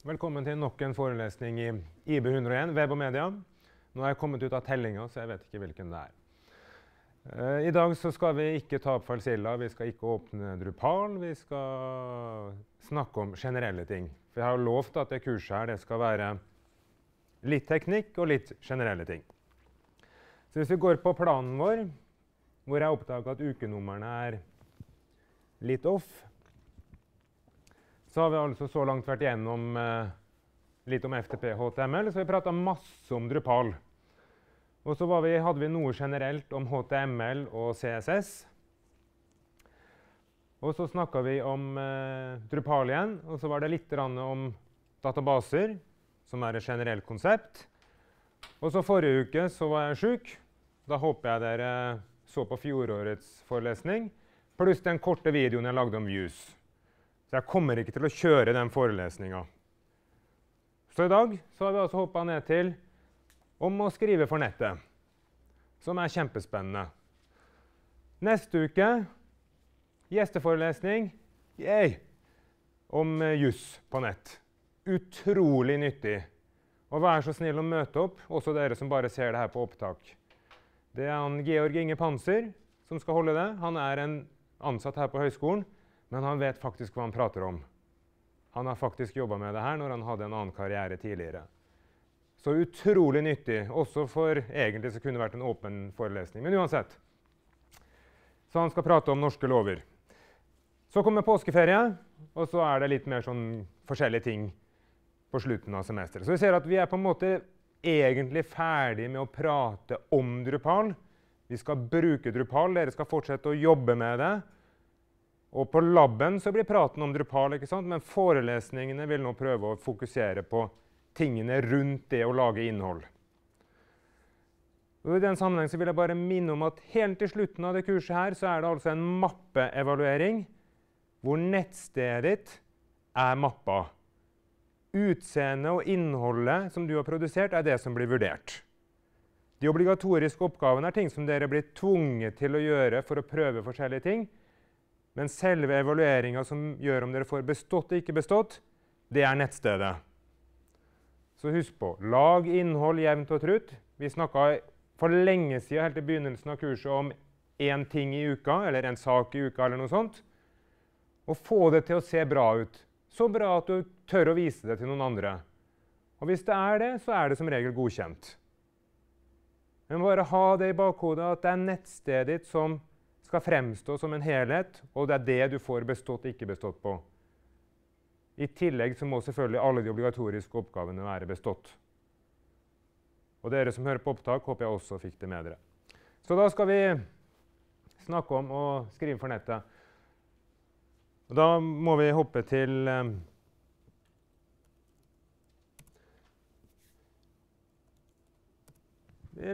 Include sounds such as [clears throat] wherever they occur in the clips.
Velkommen til nok en forelesning i IB101, web og media. Nå har jeg kommet ut av tellinga, så jeg vet ikke hvilken det er. Eh, I dag skal vi ikke ta opp Falsilla, vi skal ikke åpne Drupal. Vi skal snakke om generelle ting. For jeg har lovt at det kurset her det skal være litt teknikk og litt generelle ting. Så hvis vi går på planen vår, hvor jeg oppdaga at ukenummerne er litt off så har vi altså så langt vært igjennom eh, litt om FTP HTML, så vi prata masse om Drupal. Og så vi, hadde vi noe generelt om HTML og CSS. Og så snakka vi om eh, Drupal igjen, og så var det litt om databaser, som er et generelt konsept. Og så forrige uke så var jeg sjuk. Da håper jeg dere eh, så på fjorårets forelesning, pluss den korte videoen jeg lagde om Views. Så jeg kommer ikke til å kjøre den forelesninga. Så i dag så har vi altså hoppa ned til om å skrive for nettet, som er kjempespennende. Neste uke gjesteforelesning yay, om eh, juss på nett. Utrolig nyttig. Og vær så snill å møte opp, også dere som bare ser det her på opptak. Det er han Georg Inge Panser som skal holde det. Han er en ansatt her på høyskolen. Men han vet faktisk hva han prater om. Han har faktisk jobba med det her når han hadde en annen karriere tidligere. Så utrolig nyttig, også for egentlig som kunne vært en åpen forelesning. Men uansett. Så han skal prate om norske lover. Så kommer påskeferie, og så er det litt mer sånn forskjellige ting på slutten av semesteret. Så vi ser at vi er på en måte egentlig ferdig med å prate om Drupal. Vi skal bruke Drupal, dere skal fortsette å jobbe med det. Og på laben så blir praten om Drupal, ikke sant? men forelesningene vil nå prøve å fokusere på tingene rundt det å lage innhold. Og I den sammenheng så vil jeg bare minne om at helt til slutten av det kurset her, så er det altså en mappeevaluering hvor nettstedet ditt er mappa. Utseendet og innholdet som du har produsert, er det som blir vurdert. De obligatoriske oppgavene er ting som dere blir tvunget til å gjøre for å prøve forskjellige ting. Men selve evalueringa som gjør om dere får bestått eller ikke bestått, det er nettstedet. Så husk på lag innhold jevnt og trutt. Vi snakka for lenge siden, helt til begynnelsen av kurset, om én ting i uka, eller en sak i uka, eller noe sånt. Og få det til å se bra ut. Så bra at du tør å vise det til noen andre. Og hvis det er det, så er det som regel godkjent. Men bare ha det i bakhodet at det er nettstedet ditt som skal fremstå som en helhet, og det er det du får bestått og ikke bestått på. I tillegg så må selvfølgelig alle de obligatoriske oppgavene være bestått. Og dere som hører på opptak, håper jeg også fikk det med dere. Så da skal vi snakke om å skrive for nettet. Og da må vi hoppe til eh,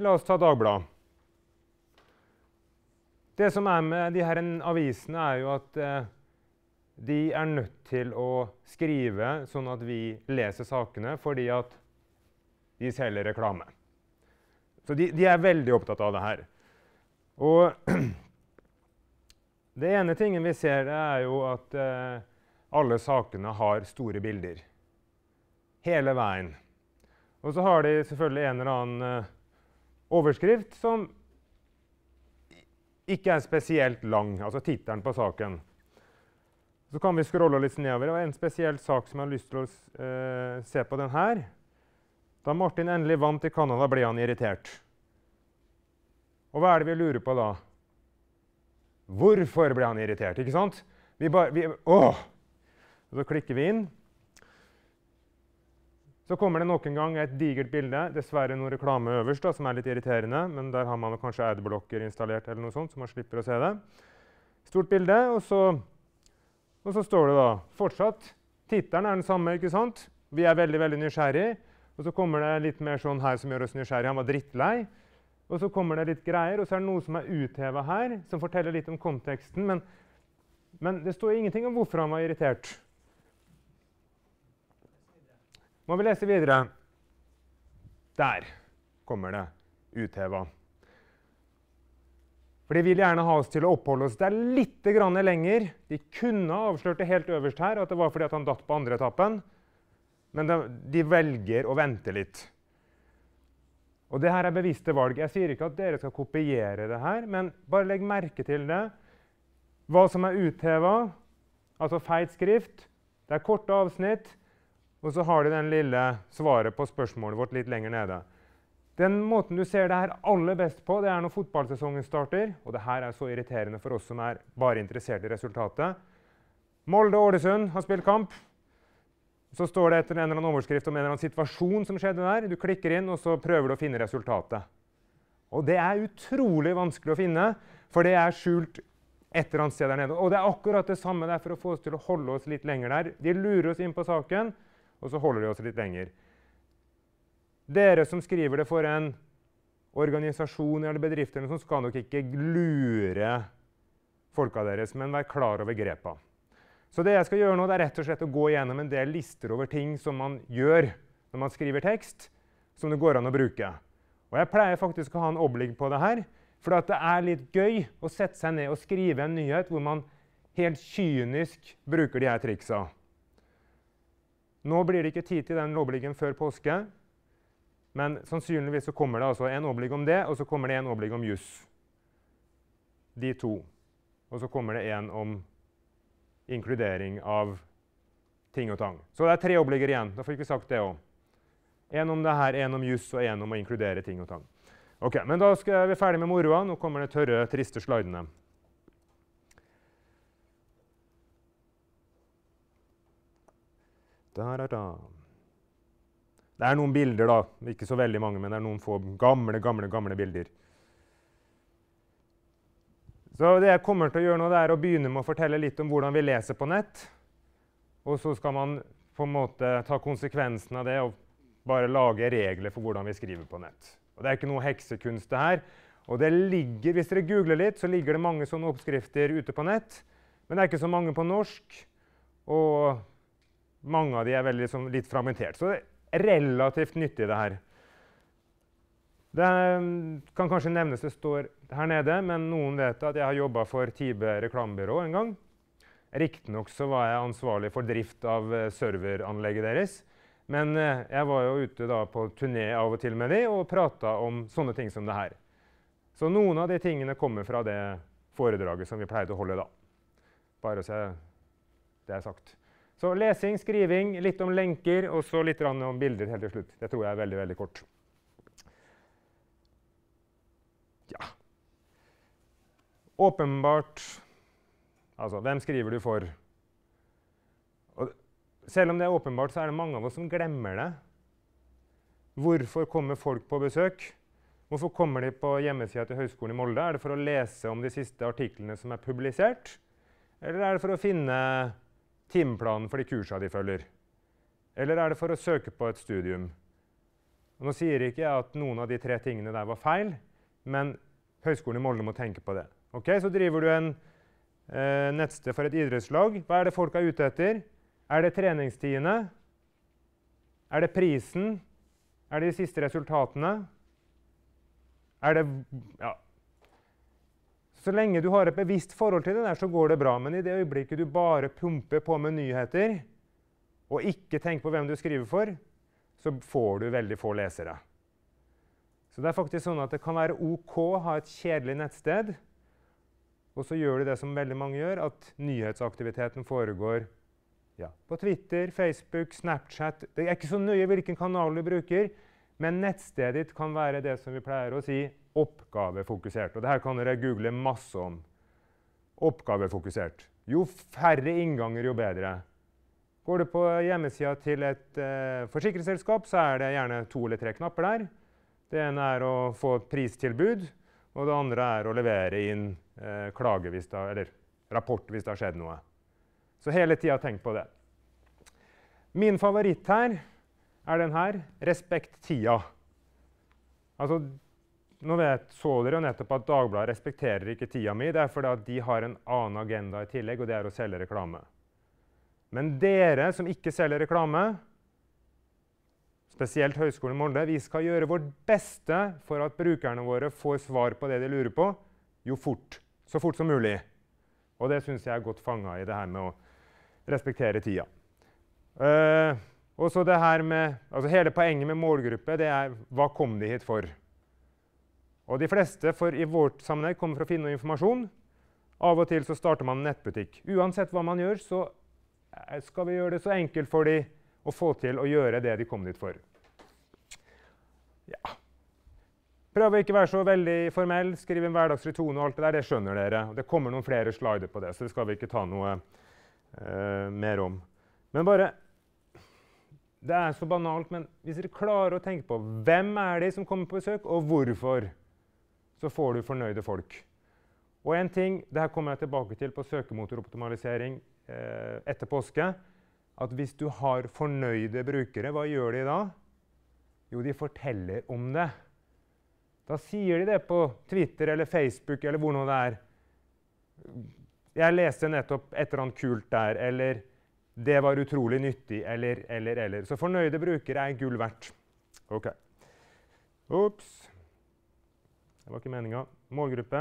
La oss ta Dagbladet. Det som er med de her avisene, er jo at eh, de er nødt til å skrive sånn at vi leser sakene, fordi at de selger reklame. Så de, de, er veldig opptatt av det her. Og [clears throat] det ene tingen vi ser, det er jo at eh, alle sakene har store bilder. Hele veien. Og så har de selvfølgelig en eller annen eh, overskrift som ikke er spesielt lang, altså tittelen på saken. Så kan vi scrolle litt nedover. Det var en spesiell sak som jeg har lyst til å uh, se på den her. Da Martin endelig vant i Canada, ble han irritert. Og hva er det vi lurer på da? Hvorfor ble han irritert? Ikke sant? Vi bare vi, Åh! Så klikker vi inn. Så kommer det noen gang et digert bilde. Dessverre noen reklame øverst, da, som er litt irriterende. Men der har man kanskje adblocker installert, eller noe sånt, så man slipper å se det. Stort bilde, og så, og så står det da fortsatt Tittelen er den samme, ikke sant? Vi er veldig veldig nysgjerrig. Og så kommer det litt mer sånn her som gjør oss nysgjerrig. Han var drittlei. Og så kommer det litt greier, og så er det noe som er utheva her, som forteller litt om konteksten. Men, men det står ingenting om hvorfor han var irritert må vi lese videre. Der kommer det utheva. For de vil gjerne ha oss til å oppholde oss der litt lenger. De kunne avslørt det helt øverst her, at det var fordi han datt på andre etappen. Men de, de, velger å vente litt. Og det her er bevisste valg. Jeg sier ikke at dere skal kopiere det her, men bare legg merke til det. Hva som er utheva, altså feit skrift. Det er korte avsnitt. Og så har de den lille svaret på spørsmålet vårt litt lenger nede. Den måten du ser det her aller best på, det er når fotballsesongen starter. Og det her er så irriterende for oss som er bare interessert i resultatet. Molde og Ålesund har spilt kamp. Så står det etter en eller annen overskrift om en eller annen situasjon som skjedde der. Du klikker inn, og så prøver du å finne resultatet. Og det er utrolig vanskelig å finne, for det er skjult et eller annet sted der nede. Og det er akkurat det samme der for å få oss til å holde oss litt lenger der. De lurer oss inn på saken og så holder de oss litt lenger. Dere som skriver det for en organisasjon eller bedrift, eller skal nok ikke lure folka deres, men være klar over grepa. Så det jeg skal gjøre nå, det er rett og slett å gå gjennom en del lister over ting som man gjør når man skriver tekst, som det går an å bruke. Og jeg pleier faktisk å ha en obligg på det her, for det er litt gøy å sette seg ned og skrive en nyhet hvor man helt kynisk bruker de her triksene. Nå blir det ikke tid til den obliggen før påske, men sannsynligvis så kommer det altså en obligg om det, og så kommer det en obligg om juss. De to. Og så kommer det en om inkludering av ting og tang. Så det er tre obligger igjen. Da fikk vi sagt det òg. En om det her, en om juss og en om å inkludere ting og tang. Ok, Men da skal vi ferdig med moroa. Nå kommer det tørre, triste slidene. Da-ra-ra. Det er noen bilder, da. Ikke så veldig mange, men det er noen få gamle, gamle, gamle bilder. Så det jeg kommer til å gjøre nå, det er å begynne med å fortelle litt om hvordan vi leser på nett. Og så skal man på en måte ta konsekvensen av det og bare lage regler for hvordan vi skriver på nett. Og Det er ikke noe heksekunst, det her. Og det ligger, Hvis dere googler litt, så ligger det mange sånne oppskrifter ute på nett. Men det er ikke så mange på norsk. Og mange av de er veldig, liksom, litt fragmentert. Så det er relativt nyttig, det her. Det um, kan kanskje nevnes det står her nede, men noen vet at jeg har jobba for Tibe reklamebyrå en gang. Riktignok så var jeg ansvarlig for drift av eh, serveranlegget deres. Men eh, jeg var jo ute da på turné av og til med de og prata om sånne ting som det her. Så noen av de tingene kommer fra det foredraget som vi pleide å holde da. Bare så jeg, det er sagt. Så lesing, skriving, litt om lenker og så litt om bilder helt til slutt. Det tror jeg er veldig, veldig kort. Ja Åpenbart Altså, hvem skriver du for? Og selv om det er åpenbart, så er det mange av oss som glemmer det. Hvorfor kommer folk på besøk? Hvorfor kommer de på hjemmesida til Høgskolen i Molde? Er det for å lese om de siste artiklene som er publisert? Eller er det for å finne timeplanen for de kursa de følger? Eller er det for å søke på et studium? Nå sier ikke jeg at noen av de tre tingene der var feil, men Høgskolen i Molde må tenke på det. Ok, Så driver du en eh, nettsted for et idrettslag. Hva er det folk er ute etter? Er det treningstidene? Er det prisen? Er det de siste resultatene? Er det ja, så lenge du har et bevisst forhold til det der, så går det bra. Men i det øyeblikket du bare pumper på med nyheter, og ikke tenker på hvem du skriver for, så får du veldig få lesere. Så det er faktisk sånn at det kan være OK å ha et kjedelig nettsted, og så gjør du det som veldig mange gjør, at nyhetsaktiviteten foregår ja, på Twitter, Facebook, Snapchat Det er ikke så nøye hvilken kanal du bruker, men nettstedet ditt kan være det som vi pleier å si oppgavefokusert. Og det her kan dere google masse om. Oppgavefokusert. Jo færre innganger, jo bedre. Går du på hjemmesida til et eh, forsikringsselskap, så er det gjerne to eller tre knapper der. Det ene er å få et pristilbud, og det andre er å levere inn eh, klage hvis det, eller rapport hvis det har skjedd noe. Så hele tida tenk på det. Min favoritt her er den her. Respekt tida. Altså, nå vet, så dere jo nettopp at Dagbladet respekterer ikke tida mi. Det er fordi at de har en annen agenda i tillegg, og det er å selge reklame. Men dere som ikke selger reklame, spesielt Høgskolen i Molde, vi skal gjøre vårt beste for at brukerne våre får svar på det de lurer på, jo fort. Så fort som mulig. Og det syns jeg er godt fanga i det her med å respektere tida. Uh, og så det her med, altså Hele poenget med målgruppe det er hva kom de hit for? Og de fleste for i vårt sammenheng kommer for å finne informasjon. Av og til så starter man en nettbutikk. Uansett hva man gjør, så eh, skal vi gjøre det så enkelt for dem å få til å gjøre det de kom dit for. Ja. Prøv å ikke være så veldig formell. Skriv en hverdagsretone og alt det der. Det skjønner dere. Det kommer noen flere slider på det, så det skal vi ikke ta noe uh, mer om. Men bare Det er så banalt, men hvis dere klarer å tenke på hvem er de som kommer på besøk, og hvorfor? så får du fornøyde folk. Og en ting, det her kommer jeg tilbake til på søkemotoroptimalisering eh, etter påske. At hvis du har fornøyde brukere, hva gjør de da? Jo, de forteller om det. Da sier de det på Twitter eller Facebook eller hvor nå det er. 'Jeg leste nettopp et eller annet kult der', eller 'Det var utrolig nyttig', eller, eller, eller. Så fornøyde brukere er gull verdt. Ok. Ops. Det var ikke meninga. Målgruppe.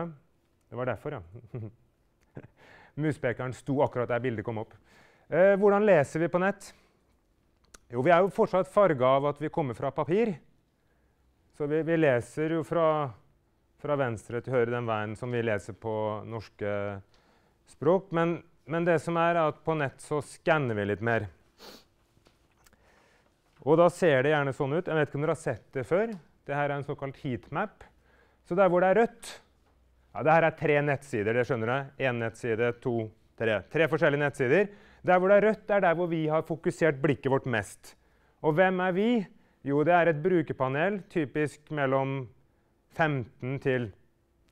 Det var derfor, ja. [laughs] Muspekeren sto akkurat der bildet kom opp. Eh, hvordan leser vi på nett? Jo, vi er jo fortsatt farga av at vi kommer fra papir. Så vi, vi leser jo fra, fra, venstre til høyre den veien som vi leser på norske språk. Men, men det som er, er at på nett så skanner vi litt mer. Og da ser det gjerne sånn ut. Jeg vet ikke om dere har sett det før. Dette er en såkalt heatmap. Så der hvor det er rødt ja, Det her er tre nettsider, det skjønner jeg. Én nettside, to, tre. Tre forskjellige nettsider. Der hvor det er rødt, er der hvor vi har fokusert blikket vårt mest. Og hvem er vi? Jo, det er et brukerpanel, typisk mellom 15 til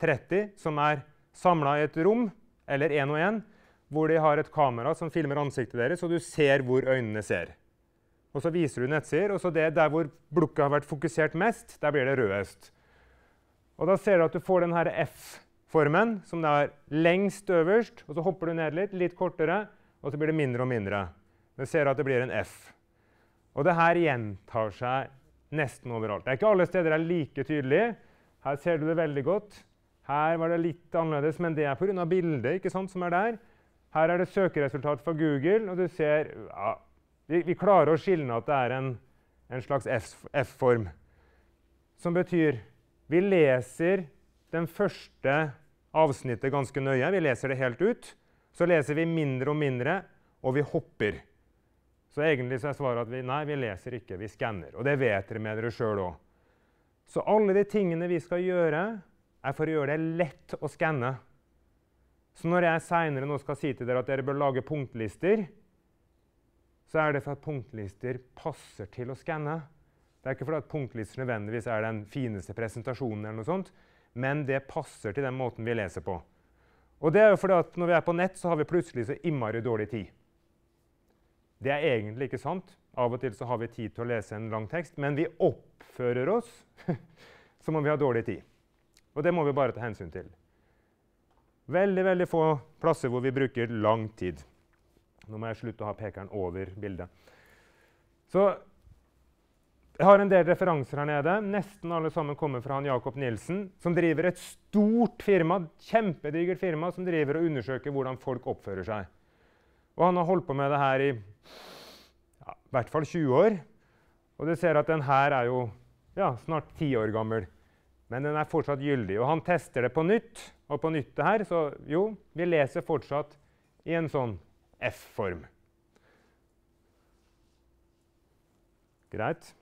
30, som er samla i et rom, eller én og én, hvor de har et kamera som filmer ansiktet deres, og du ser hvor øynene ser. Og så viser du nettsider, og så det der hvor blokka har vært fokusert mest, der blir det rødest. Og da ser du at du får denne F-formen, som det er lengst øverst. Og så hopper du ned litt, litt kortere, og så blir det mindre og mindre. Du ser at det blir en F. Og det her gjentar seg nesten overalt. Det er ikke alle steder det er like tydelig. Her ser du det veldig godt. Her var det litt annerledes, men det er pga. bildet ikke sant, som er der. Her er det søkeresultat fra Google, og du ser ja, vi, vi, klarer å skille at det er en, en slags F-form, som betyr vi leser den første avsnittet ganske nøye. Vi leser det helt ut. Så leser vi mindre og mindre, og vi hopper. Så egentlig så er svaret at vi, nei, vi leser ikke, vi skanner. Og det vet dere med dere sjøl òg. Så alle de tingene vi skal gjøre, er for å gjøre det lett å skanne. Så når jeg seinere nå skal si til dere at dere bør lage punktlister, så er det for at punktlister passer til å skanne. Det er ikke fordi at punktlister nødvendigvis er den fineste presentasjonen, eller noe sånt, men det passer til den måten vi leser på. Og det er jo fordi at når vi er på nett, så har vi plutselig så innmari dårlig tid. Det er egentlig ikke sant. Av og til så har vi tid til å lese en lang tekst, men vi oppfører oss [laughs] som om vi har dårlig tid. Og det må vi bare ta hensyn til. Veldig, veldig få plasser hvor vi bruker lang tid. Nå må jeg slutte å ha pekeren over bildet. Så jeg har en del referanser her nede. Nesten alle sammen kommer fra han Jacob Nilsen, som driver et stort firma, kjempedigert firma, som driver og undersøker hvordan folk oppfører seg. Og han har holdt på med det her i ja, i hvert fall 20 år. Og du ser at den her er jo ja, snart 10 år gammel. Men den er fortsatt gyldig. Og han tester det på nytt og på nytt det her. Så jo, vi leser fortsatt i en sånn F-form. Greit.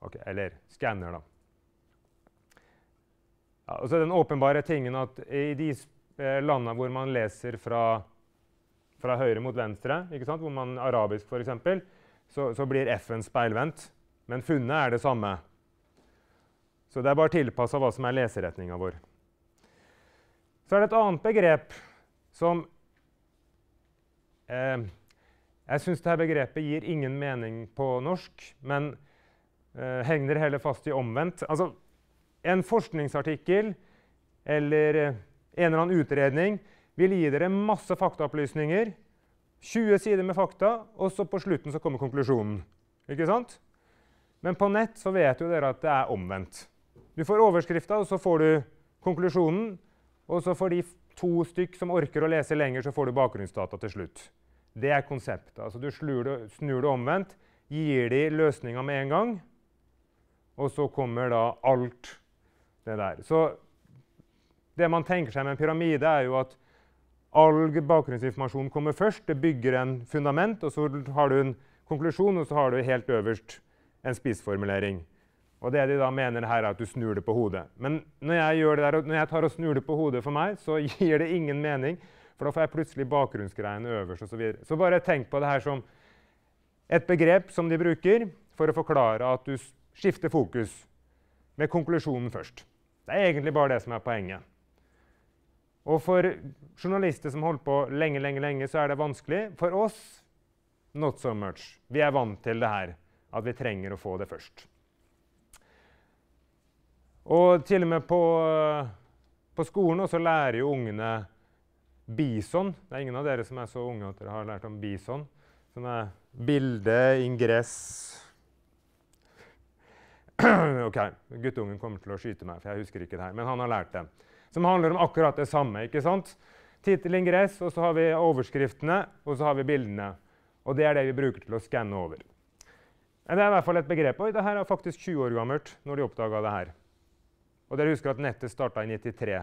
Okay, eller skanner, da. Ja, og så den åpenbare tingen at i de eh, landene hvor man leser fra, fra høyre mot venstre, ikke sant, hvor man arabisk f.eks., så, så blir F-en speilvendt. Men funnet er det samme. Så det er bare tilpassa hva som er leseretninga vår. Så er det et annet begrep som eh, Jeg syns dette begrepet gir ingen mening på norsk, men Eh, Heng dere heller fast i omvendt. Altså, en forskningsartikkel eller eh, en eller annen utredning vil gi dere masse faktaopplysninger. 20 sider med fakta, og så på slutten så kommer konklusjonen. Ikke sant? Men på nett så vet jo dere at det er omvendt. Du får overskrifta, og så får du konklusjonen. Og så for de to stykk som orker å lese lenger, så får du bakgrunnsdata til slutt. Det er konseptet. Altså du snur det, snur det omvendt, gir de løsninga med en gang, og så kommer da alt det der. Så det man tenker seg med en pyramide, er jo at all bakgrunnsinformasjon kommer først. Det bygger en fundament, og så har du en konklusjon, og så har du helt øverst en spissformulering. Og det de da mener her, er at du snur det på hodet. Men når jeg, gjør det der, når jeg tar og snur det på hodet for meg, så [laughs] gir det ingen mening. For da får jeg plutselig bakgrunnsgreiene øverst osv. Så, videre. så bare tenk på det her som et begrep som de bruker for å forklare at du skifte fokus med konklusjonen først. Det er egentlig bare det som er poenget. Og for journalister som holdt på lenge, lenge, lenge, så er det vanskelig. For oss not so much. Vi er vant til det her, at vi trenger å få det først. Og til og med på, på skolen også lærer jo ungene bison. Det er ingen av dere som er så unge at dere har lært om bison. Som er bilde, ingress [clears throat] ok, guttungen kommer til å skyte meg, for jeg husker ikke det her. Men han har lært det. Som handler om akkurat det samme. ikke sant? Tittelen ingress, og så har vi overskriftene, og så har vi bildene. Og det er det vi bruker til å skanne over. Men det er i hvert fall et begrep. Oi, det her er faktisk 20 år gammelt når de oppdaga det her. Og dere husker at nettet starta i 93.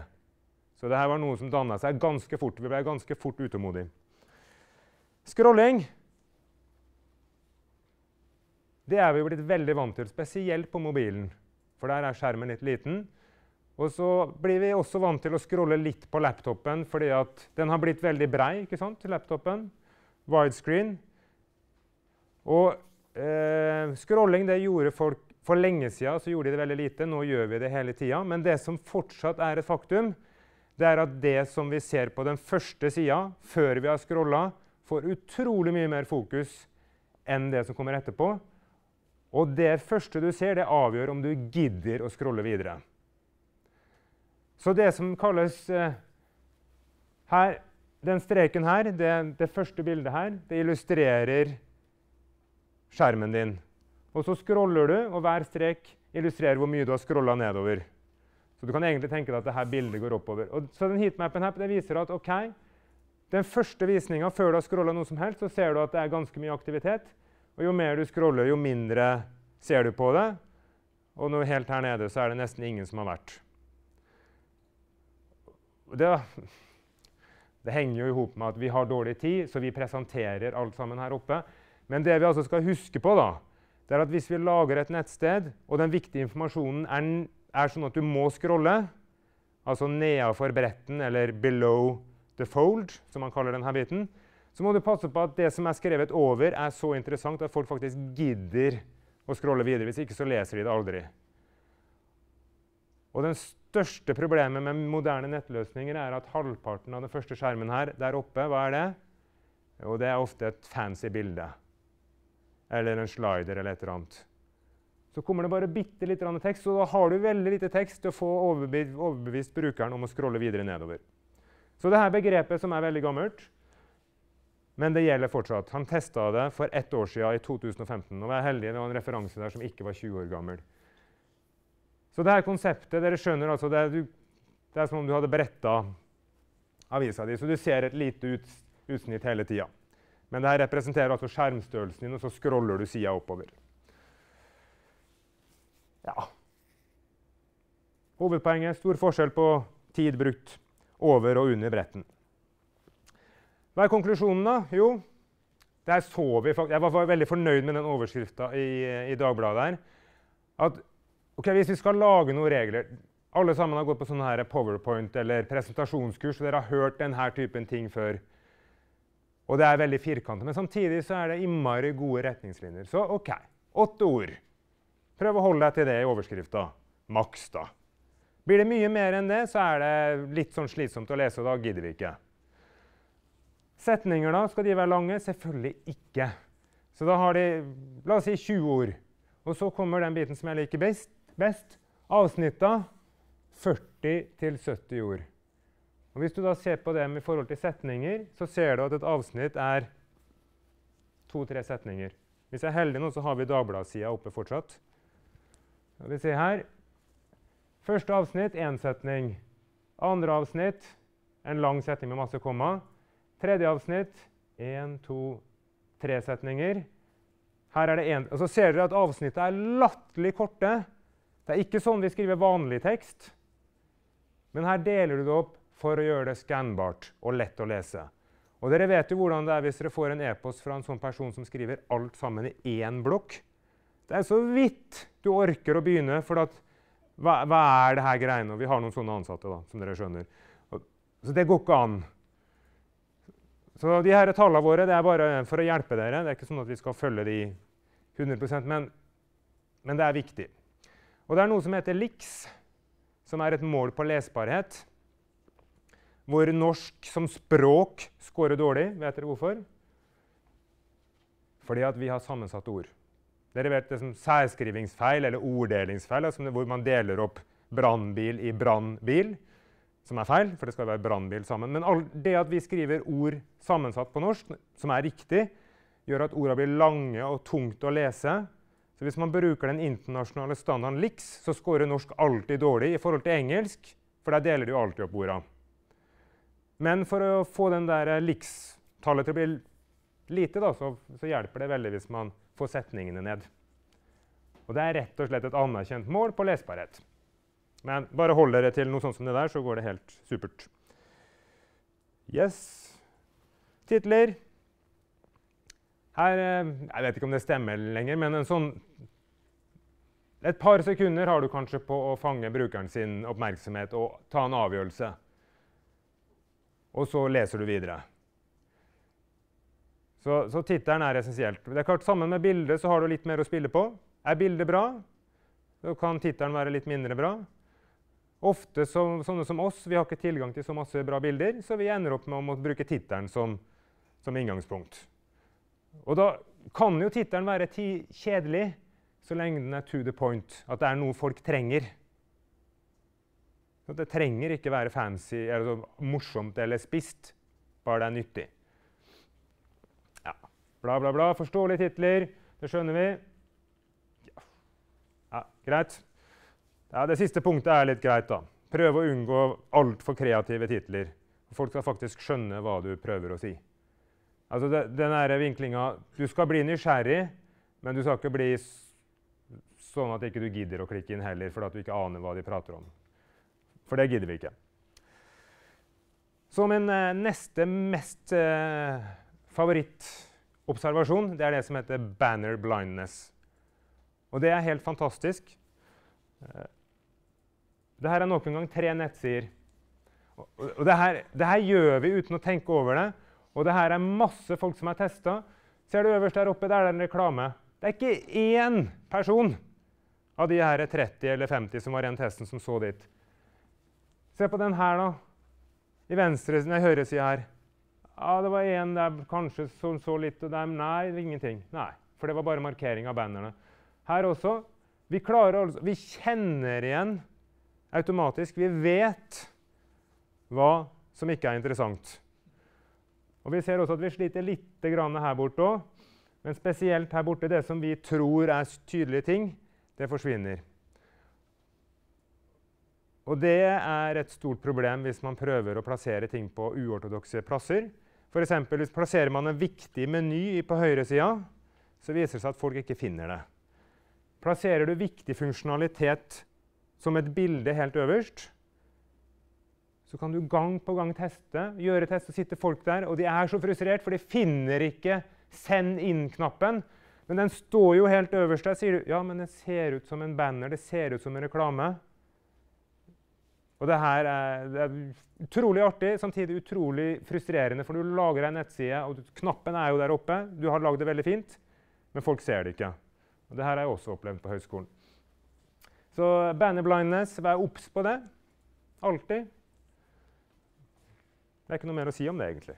Så det her var noe som danna seg ganske fort. Vi ble ganske fort utålmodige. Scrolling det er vi blitt veldig vant til, spesielt på mobilen. For der er skjermen litt liten. Og så blir vi også vant til å scrolle litt på laptopen, fordi at den har blitt veldig brei, ikke sant, laptopen. Widescreen. Og eh, scrolling det gjorde folk for lenge siden, så gjorde de det veldig lite. Nå gjør vi det hele tida. Men det som fortsatt er et faktum, det er at det som vi ser på den første sida, før vi har scrolla, får utrolig mye mer fokus enn det som kommer etterpå. Og det første du ser, det avgjør om du gidder å scrolle videre. Så det som kalles eh, her, Den streken her, det, det første bildet her, det illustrerer skjermen din. Og så scroller du, og hver strek illustrerer hvor mye du har scrolla nedover. Så du kan egentlig tenke deg at dette bildet går oppover. Og, så den heatmapen her, det viser at ok, den første visninga før du har scrolla noe som helst, så ser du at det er ganske mye aktivitet. Og jo mer du scroller, jo mindre ser du på det. Og nå helt her nede så er det nesten ingen som har vært. Det, det henger jo i hop med at vi har dårlig tid, så vi presenterer alt sammen her oppe. Men det vi altså skal huske på, da, det er at hvis vi lager et nettsted, og den viktige informasjonen er, er sånn at du må scrolle, altså nedafor bretten eller 'below the fold', som man kaller denne biten, så må du passe på at det som er skrevet over, er så interessant at folk faktisk gidder å scrolle videre. Hvis ikke så leser de det aldri. Og den største problemet med moderne nettløsninger er at halvparten av den første skjermen her der oppe, hva er det? Jo, det er ofte et fancy bilde. Eller en slider eller et eller annet. Så kommer det bare bitte litt tekst, og da har du veldig lite tekst til å få overbevist brukeren om å scrolle videre nedover. Så dette begrepet, som er veldig gammelt, men det gjelder fortsatt. Han testa det for ett år siden, i 2015. Og vær heldig, det var en referanse der som ikke var 20 år gammel. Så det her konseptet Dere skjønner altså det er, du, det er som om du hadde bretta avisa di, så du ser et lite ut, utsnitt hele tida. Men det her representerer altså skjermstørrelsen din, og så scroller du sida oppover. Ja. Hovedpoenget stor forskjell på tid brukt over og under bretten. Hva er konklusjonen, da? Jo, der så vi faktisk, Jeg var veldig fornøyd med den overskrifta i, i, Dagbladet her. At ok, hvis vi skal lage noen regler Alle sammen har gått på sånne her powerpoint eller presentasjonskurs, og dere har hørt denne typen ting før. Og det er veldig firkantet. Men samtidig så er det innmari gode retningslinjer. Så OK. Åtte ord. Prøv å holde deg til det i overskrifta. Maks, da. Blir det mye mer enn det, så er det litt sånn slitsomt å lese, og da gidder vi ikke. Setninger, da? Skal de være lange? Selvfølgelig ikke. Så da har de la oss si 20 ord. Og så kommer den biten som jeg liker best. best avsnitta 40-70 ord. Og Hvis du da ser på dem i forhold til setninger, så ser du at et avsnitt er to-tre setninger. Hvis jeg er heldig nå, så har vi Dagbladet-sida oppe fortsatt. Og vi se her Første avsnitt én setning. Andre avsnitt en lang setning med masse komma. Tredje avsnitt. Én, to, tre setninger. Her er det en, og så ser dere at avsnittet er latterlig korte. Det er ikke sånn vi skriver vanlig tekst. Men her deler du det opp for å gjøre det skannbart og lett å lese. Og dere vet jo hvordan det er hvis dere får en e-post fra en sånn person som skriver alt sammen i én blokk. Det er så vidt du orker å begynne, for at, hva, hva, er det her greiene? Og vi har noen sånne ansatte, da, som dere skjønner. Og, så det går ikke an. Så de her tallene våre det er bare for å hjelpe dere. Det er ikke sånn at vi skal følge de 100 men, men det er viktig. Og det er noe som heter LIX, som er et mål på lesbarhet. Hvor norsk som språk scorer dårlig. Vet dere hvorfor? Fordi at vi har sammensatte ord. Dere vet det som særskrivingsfeil eller orddelingsfeil, altså hvor man deler opp brannbil i brannbil som er feil, for det skal være brannbil sammen. Men all, det at vi skriver ord sammensatt på norsk, som er riktig, gjør at ordene blir lange og tungt å lese. Så hvis man bruker den internasjonale standarden LIX, så scorer norsk alltid dårlig i forhold til engelsk, for der deler de jo alltid opp ordene. Men for å få den der eh, LIX-tallet til å bli lite, da, så, så hjelper det veldig hvis man får setningene ned. Og det er rett og slett et anerkjent mål på lesbarhet. Men bare hold dere til noe sånt som det der, så går det helt supert. Yes. Titler. Her eh, Jeg vet ikke om det stemmer lenger, men en sånn Et par sekunder har du kanskje på å fange brukeren sin oppmerksomhet og ta en avgjørelse. Og så leser du videre. Så, så tittelen er essensielt. Det er klart, Sammen med bildet så har du litt mer å spille på. Er bildet bra, så kan tittelen være litt mindre bra. Ofte som, sånne som oss, vi har ikke tilgang til så masse bra bilder, så vi ender opp med å bruke tittelen som, som, inngangspunkt. Og da kan jo tittelen være kjedelig så lenge den er to the point, at det er noe folk trenger. Så det trenger ikke være fancy, eller morsomt eller spist, bare det er nyttig. Ja, Bla, bla, bla. Forståelige titler. Det skjønner vi. Ja, Greit. Ja, det siste punktet er litt greit, da. Prøve å unngå altfor kreative titler. Folk skal faktisk skjønne hva du prøver å si. Altså det, den vinklinga Du skal bli nysgjerrig, men du skal ikke bli sånn at ikke du ikke gidder å klikke inn heller, fordi at du ikke aner hva de prater om. For det gidder vi ikke. Så min eh, neste mest eh, favorittobservasjon, det er det som heter banner blindness. Og det er helt fantastisk. Eh, dette er noen gang tre nettsider. Og, og det, her, det her gjør vi uten å tenke over det. Og det her er masse folk som har testa. Ser du øverst der oppe, der er det en reklame. Det er ikke én person av de her 30 eller 50 som var igjen testen, som så dit. Se på den her, da. I venstre nei, høyre side her. Ja, det var én der kanskje som så, litt, og dem Nei, ingenting. Nei, For det var bare markering av bannerne. Her også. Vi, klarer, altså, vi kjenner igjen automatisk. Vi vet hva som ikke er interessant. Og Vi ser også at vi sliter litt her borte òg. Men spesielt her borte, det som vi tror er tydelige ting, det forsvinner. Og det er et stort problem hvis man prøver å plassere ting på uortodokse plasser. For eksempel, hvis plasserer man en viktig meny på høyresida, så viser det seg at folk ikke finner det. Plasserer du viktig funksjonalitet som et bilde helt øverst. Så kan du gang på gang teste. gjøre test, og sitte folk der, og de er så frustrert, for de finner ikke 'send inn'-knappen. Men den står jo helt øverst der. sier du, ja, men det ser ut som en banner, det ser ut som en reklame. Og det her er, det er utrolig artig, samtidig utrolig frustrerende. For du lager ei nettside, og du, knappen er jo der oppe. Du har lagd det veldig fint, men folk ser det ikke. Og det her har jeg også opplevd på høyskolen. Så banner blindness, vær obs på det. Alltid. Det er ikke noe mer å si om det, egentlig.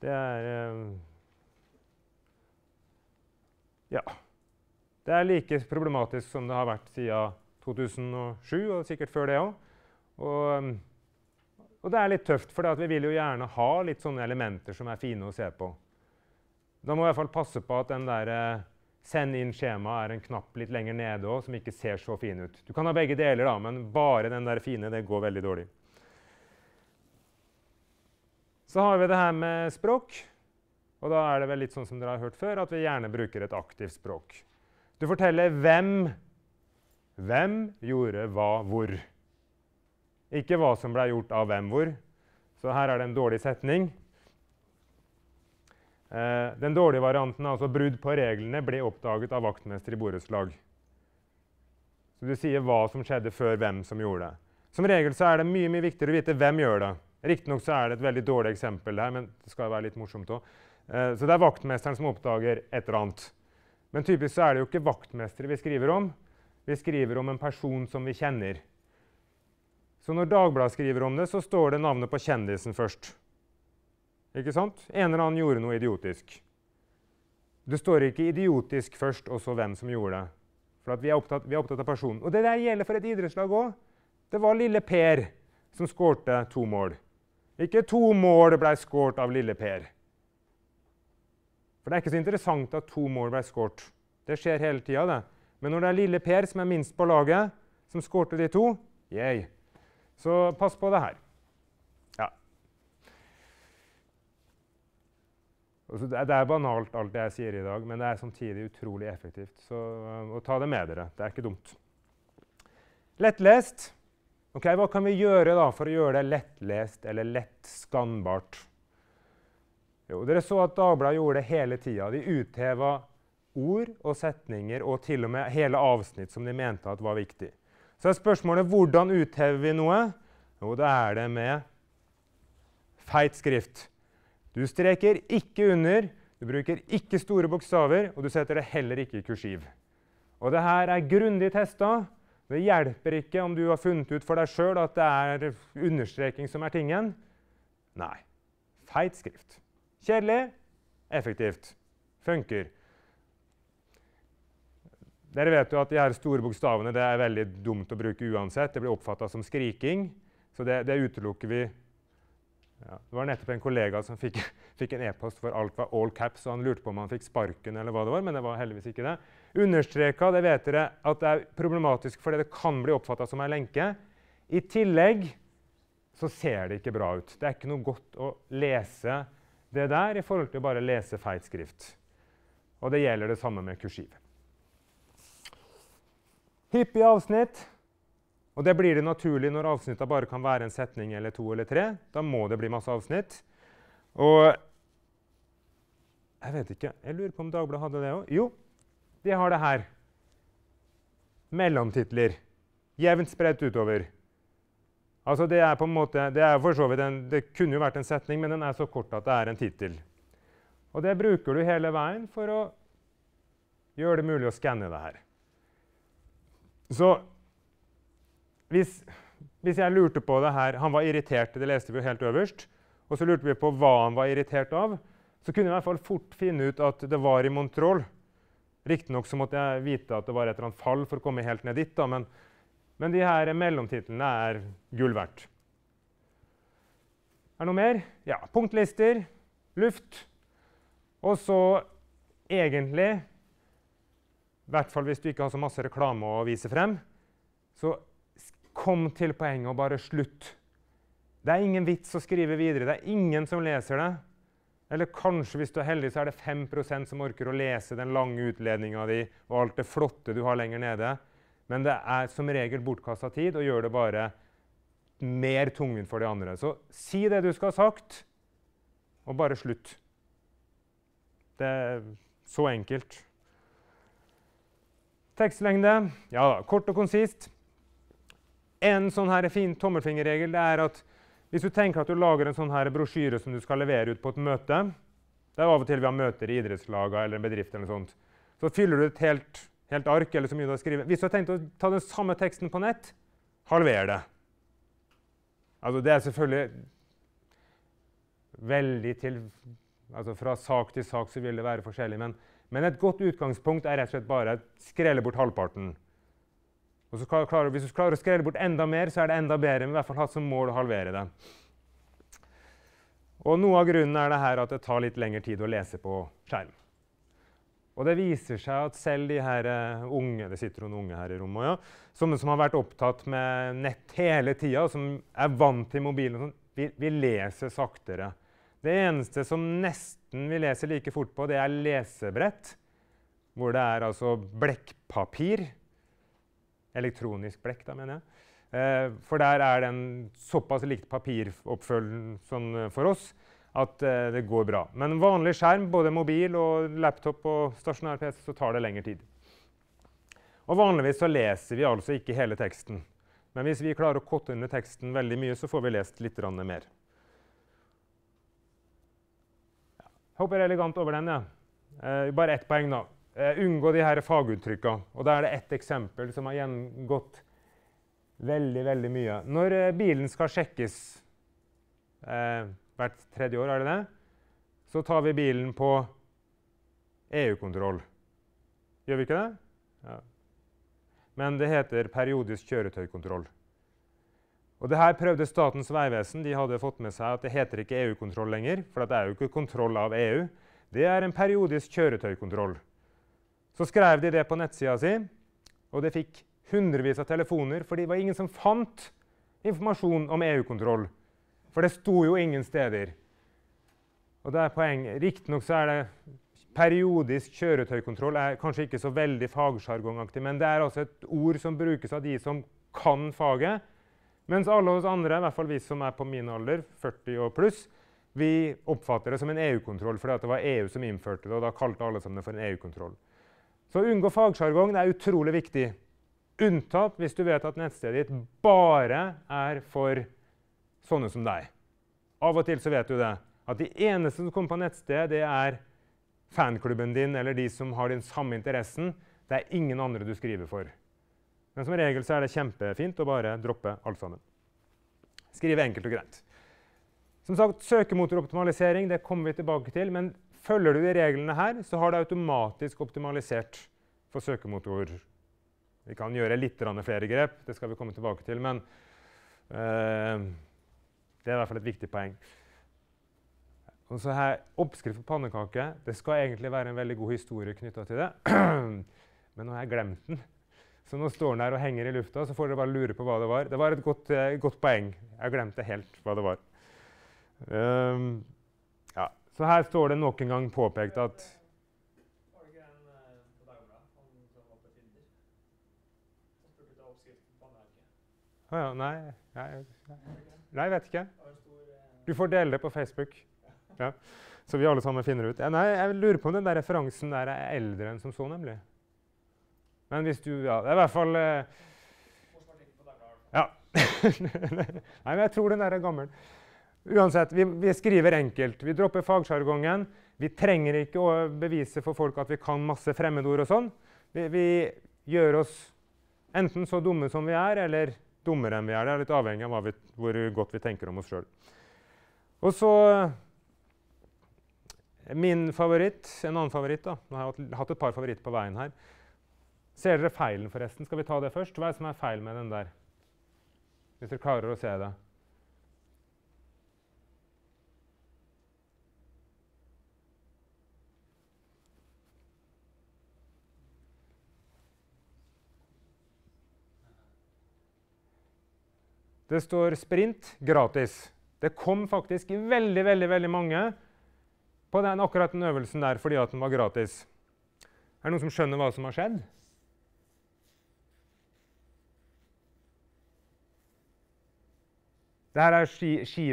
Det er um, Ja. Det er like problematisk som det har vært siden 2007, og sikkert før det òg. Og, eh, og, det er litt tøft, for vi vil jo gjerne ha litt sånne elementer som er fine å se på. Da må vi i hvert fall passe på at den derre eh, Send inn skjema er en knapp litt lenger nede òg, som ikke ser så fin ut. Du kan ha begge deler, da, men bare den der fine det går veldig dårlig. Så har vi det her med språk. Og da er det vel litt sånn som dere har hørt før, at vi gjerne bruker et aktivt språk. Du forteller hvem. Hvem gjorde hva hvor. Ikke hva som ble gjort av hvem hvor. Så her er det en dårlig setning. Eh, den dårlige varianten, altså brudd på reglene, ble oppdaget av vaktmester i borettslag. Så du sier hva som skjedde før hvem som gjorde det. Som regel så er det mye mye viktigere å vite hvem gjør det. Riktignok så er det et veldig dårlig eksempel her, men det skal være litt morsomt òg. Eh, så det er vaktmesteren som oppdager et eller annet. Men typisk så er det jo ikke vaktmestere vi skriver om. Vi skriver om en person som vi kjenner. Så når Dagbladet skriver om det, så står det navnet på kjendisen først. Ikke sant? En eller annen gjorde noe idiotisk. Det står ikke 'idiotisk' først, og så hvem som gjorde det. For vi er, opptatt, vi, er opptatt, av personen. Og det der gjelder for et idrettslag òg. Det var lille Per som skårte to mål. Ikke to mål ble skåret av lille Per. For det er ikke så interessant at to mål ble skåret. Det skjer hele tida, det. Men når det er lille Per, som er minst på laget, som skårte de to, yay. Så pass på det her. Altså det, er, det, er, banalt, alt det jeg sier i dag, men det er samtidig utrolig effektivt. Så og um, ta det med dere. Det er ikke dumt. Lettlest. Ok, hva kan vi gjøre da for å gjøre det lettlest eller lettskannbart? dere så at Dagbladet gjorde det hele tida. De utheva ord og setninger og til og med hele avsnitt som de mente at var viktig. Så er spørsmålet hvordan uthever vi noe? Jo, da er det med feit skrift. Du streker ikke under, du bruker ikke store bokstaver, og du setter det heller ikke i kursiv. Og det her er grundig testa. Det hjelper ikke om du har funnet ut for deg sjøl at det er understreking som er tingen. Nei. Feit skrift. Kjedelig, effektivt. Funker. Dere vet jo at de her store bokstavene det er veldig dumt å bruke uansett. Det blir oppfatta som skriking, så det, det utelukker vi ja. Det var nettopp en kollega som fikk, [laughs] fikk en e-post hvor alt var all caps, og han lurte på om han fikk sparken eller hva det var, men det var heldigvis ikke det. Understreka, det vet dere, at det er problematisk fordi det kan bli oppfatta som ei lenke. I tillegg så ser det ikke bra ut. Det er ikke noe godt å lese det der i forhold til å bare lese feil skrift. Og det gjelder det samme med kursiv. Hyppige avsnitt. Og det blir det naturlig når avsnitta bare kan være en setning eller to eller tre. Da må det bli masse avsnitt. Og jeg vet ikke Jeg lurer på om Dagbladet hadde det òg. Jo, de har det her. Mellomtitler. Jevnt spredt utover. Altså det er på en måte, det, en, det kunne jo vært en setning, men den er så kort at det er en tittel. Og det bruker du hele veien for å gjøre det mulig å skanne det her. Så hvis, hvis, jeg lurte på det her Han var irritert, det leste vi jo helt øverst. Og så lurte vi på hva han var irritert av. Så kunne jeg i hvert fall fort finne ut at det var i Montreal. Riktignok måtte jeg vite at det var et eller annet fall for å komme helt ned dit. Da, men, men de her mellomtitlene er gull verdt. Er det noe mer? Ja. Punktlister, luft. Og så egentlig, i hvert fall hvis du ikke har så masse reklame å vise frem, så Kom til poenget og bare slutt. Det er ingen vits å skrive videre. Det er ingen som leser det. Eller kanskje, hvis du er heldig, så er det 5 som orker å lese den lange utledninga di og alt det flotte du har lenger nede. Men det er som regel bortkasta tid og gjør det bare mer tungvint for de andre. Så si det du skal ha sagt, og bare slutt. Det er så enkelt. Tekstlengde? Ja, kort og konsist. En sånn her fin tommelfingerregel er at hvis du tenker at du lager en sånn her brosjyre som du skal levere ut på et møte Det er av og til vi har møter i idrettslagene eller en bedrift. eller sånt. Så fyller du et helt, helt ark. eller så mye du har skrivet. Hvis du har tenkt å ta den samme teksten på nett, halver det. Altså, det er selvfølgelig veldig til altså Fra sak til sak så vil det være forskjellig. Men, men et godt utgangspunkt er rett og slett bare å skrelle bort halvparten. Og klarer, hvis du klarer å skrelle bort enda mer, så er det enda bedre. Men i hvert fall hatt som mål å halvere det. Og Noe av grunnen er det her at det tar litt lengre tid å lese på skjerm. Og det viser seg at selv de her eh, unge det sitter noen unge her i rommet, ja, som, som har vært opptatt med nett hele tida, som er vant til mobilen, sånn, vi, vi leser saktere. Det eneste som nesten vi leser like fort på, det er lesebrett. Hvor det er altså blekkpapir Elektronisk blekk, da, mener jeg. Eh, for der er den såpass likt papiroppfølgen eh, for oss at eh, det går bra. Men vanlig skjerm, både mobil og laptop og stasjonær PC, så tar det lengre tid. Og vanligvis så leser vi altså ikke hele teksten. Men hvis vi klarer å kotte under teksten veldig mye, så får vi lest litt mer. Ja. Hopper elegant over den, Ja. bare ett poeng, da. Eh, unngå de her faguttrykka. Og da er det ett eksempel som har gjengått veldig, veldig mye. Når eh, bilen skal sjekkes eh, hvert tredje år, er det det? Så tar vi bilen på EU-kontroll. Gjør vi ikke det? Ja. Men det heter periodisk kjøretøykontroll. Og det her prøvde Statens vegvesen. De hadde fått med seg at det heter ikke EU-kontroll lenger, for det er jo ikke kontroll av EU. Det er en periodisk kjøretøykontroll. Så skrev de det på nettsida si, og det fikk hundrevis av telefoner, for det var ingen som fant informasjon om EU-kontroll. For det sto jo ingen steder. Og det er poeng. Riktignok så er det periodisk kjøretøykontroll er kanskje ikke så veldig fagsjargongaktig, men det er altså et ord som brukes av de som kan faget. Mens alle oss andre, i hvert fall vi som er på min alder, 40 og pluss, vi oppfatter det som en EU-kontroll fordi det var EU som innførte det, og da kalte alle sammen det for en EU-kontroll. Så å unngå fagsjargong er utrolig viktig. Unntatt hvis du vet at nettstedet ditt bare er for sånne som deg. Av og til så vet du det. At de eneste som kommer på nettsted, det er fanklubben din eller de som har din samme interessen. Det er ingen andre du skriver for. Men som regel så er det kjempefint å bare droppe alt sammen. Skrive enkelt og greit. Som sagt, Søkemotoroptimalisering det kommer vi tilbake til, men Følger du de reglene her, så har du automatisk optimalisert for søkemotor. Vi kan gjøre litt flere grep, det skal vi komme tilbake til, men uh, det er i hvert fall et viktig poeng. Og så her, Oppskrift på pannekake. Det skal egentlig være en veldig god historie knytta til det, [clears throat] men nå har jeg glemt den. Så nå står den der og henger i lufta, så får dere bare lure på hva det var. Det var et godt, eh, godt poeng. Jeg glemte helt hva det var. Um, så her står det nok en gang påpekt at Å ja. Nei, jeg, nei, vet ikke. Du får dele det på Facebook. Ja. Så vi alle sammen finner ut. Ja, nei, jeg lurer på om den der referansen der er eldre enn som så, nemlig. Men hvis du Ja, det er i hvert fall eh, Ja. [laughs] nei, men jeg tror den der er gammel. Uansett, vi, vi skriver enkelt. Vi dropper fagsjargongen. Vi trenger ikke å bevise for folk at vi kan masse fremmedord og sånn. Vi, vi, gjør oss enten så dumme som vi er, eller dummere enn vi er. Det er litt avhengig av vi, hvor godt vi tenker om oss sjøl. Og så Min favoritt, en annen favoritt da, Jeg har hatt et par favoritter på veien her. Ser dere feilen, forresten? Skal vi ta det først? Hva er det som er feil med den der? Hvis dere klarer å se det. Det står 'sprint gratis'. Det kom faktisk veldig, veldig, veldig mange på den, akkurat den øvelsen der fordi at den var gratis. Er det noen som skjønner hva som har skjedd? Dette er ski-VM. Ski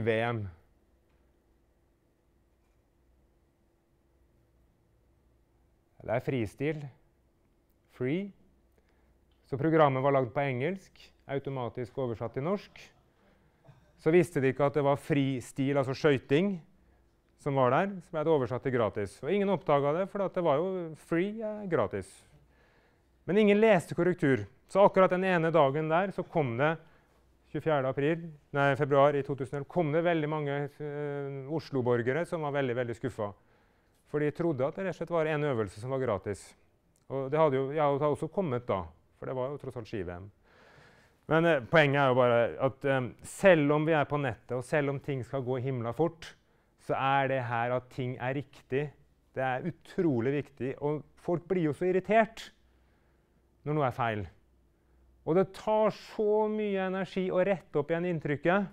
det er fristil. Free. Så programmet var lagd på engelsk automatisk oversatt til norsk. Så visste de ikke at det var fri stil, altså skøyting, som var der. Så ble det oversatt til gratis. Og ingen oppdaga det, for det var jo free eh, gratis. Men ingen leste korrektur. Så akkurat den ene dagen der så kom det 24. April, nei, februar i 2011 kom det veldig mange eh, Oslo-borgere som var veldig veldig skuffa. For de trodde at det rett og slett var en øvelse som var gratis. Og det hadde jo, ja, hadde også kommet da, for det var jo tross alt ski-VM. Men eh, poenget er jo bare at eh, selv om vi er på nettet, og selv om ting skal gå himla fort, så er det her at ting er riktig, det er utrolig viktig. Og folk blir jo så irritert når noe er feil. Og det tar så mye energi å rette opp igjen inntrykket